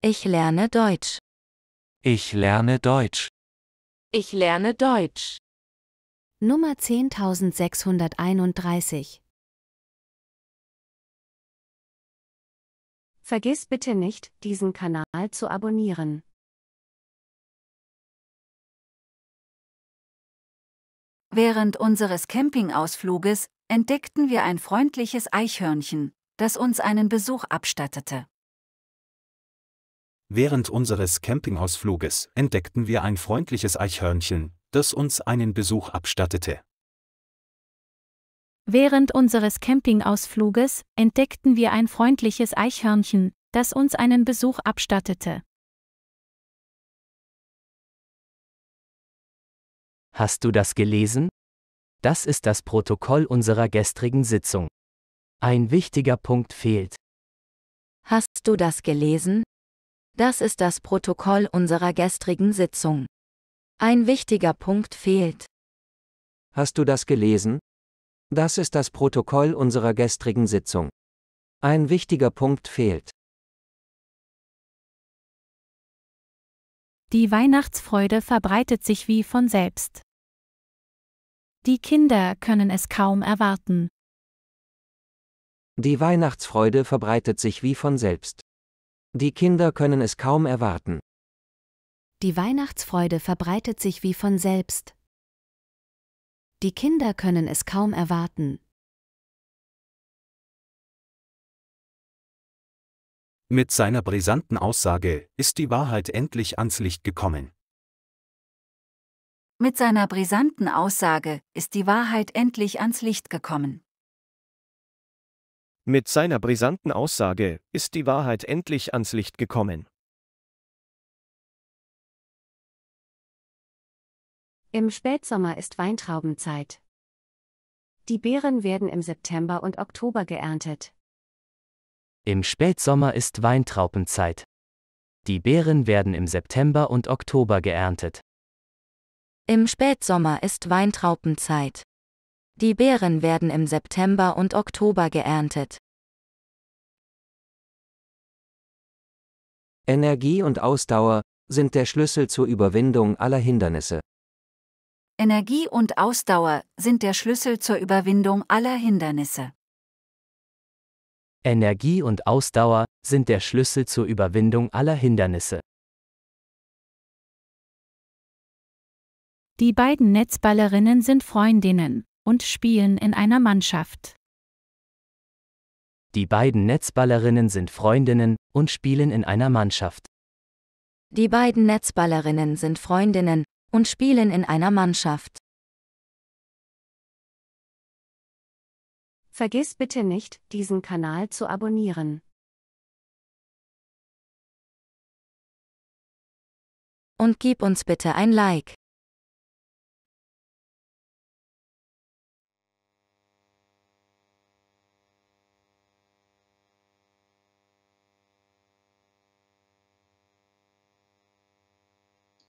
Ich lerne Deutsch. Ich lerne Deutsch. Ich lerne Deutsch. Nummer 10631. Vergiss bitte nicht, diesen Kanal zu abonnieren. Während unseres Campingausfluges entdeckten wir ein freundliches Eichhörnchen, das uns einen Besuch abstattete. Während unseres Campingausfluges entdeckten wir ein freundliches Eichhörnchen, das uns einen Besuch abstattete. Während unseres Campingausfluges entdeckten wir ein freundliches Eichhörnchen, das uns einen Besuch abstattete. Hast du das gelesen? Das ist das Protokoll unserer gestrigen Sitzung. Ein wichtiger Punkt fehlt. Hast du das gelesen? Das ist das Protokoll unserer gestrigen Sitzung. Ein wichtiger Punkt fehlt. Hast du das gelesen? Das ist das Protokoll unserer gestrigen Sitzung. Ein wichtiger Punkt fehlt. Die Weihnachtsfreude verbreitet sich wie von selbst. Die Kinder können es kaum erwarten. Die Weihnachtsfreude verbreitet sich wie von selbst. Die Kinder können es kaum erwarten. Die Weihnachtsfreude verbreitet sich wie von selbst. Die Kinder können es kaum erwarten. Mit seiner brisanten Aussage ist die Wahrheit endlich ans Licht gekommen. Mit seiner brisanten Aussage ist die Wahrheit endlich ans Licht gekommen. Mit seiner brisanten Aussage ist die Wahrheit endlich ans Licht gekommen. Im Spätsommer ist Weintraubenzeit. Die Beeren werden im September und Oktober geerntet. Im Spätsommer ist Weintraubenzeit. Die Beeren werden im September und Oktober geerntet. Im Spätsommer ist Weintraubenzeit. Die Beeren werden im September und Oktober geerntet. Energie und Ausdauer sind der Schlüssel zur Überwindung aller Hindernisse. Energie und Ausdauer sind der Schlüssel zur Überwindung aller Hindernisse. Energie und Ausdauer sind der Schlüssel zur Überwindung aller Hindernisse. Die beiden Netzballerinnen sind Freundinnen und spielen in einer Mannschaft. Die beiden Netzballerinnen sind Freundinnen und spielen in einer Mannschaft. Die beiden Netzballerinnen sind Freundinnen und spielen in einer Mannschaft. Vergiss bitte nicht, diesen Kanal zu abonnieren. Und gib uns bitte ein Like.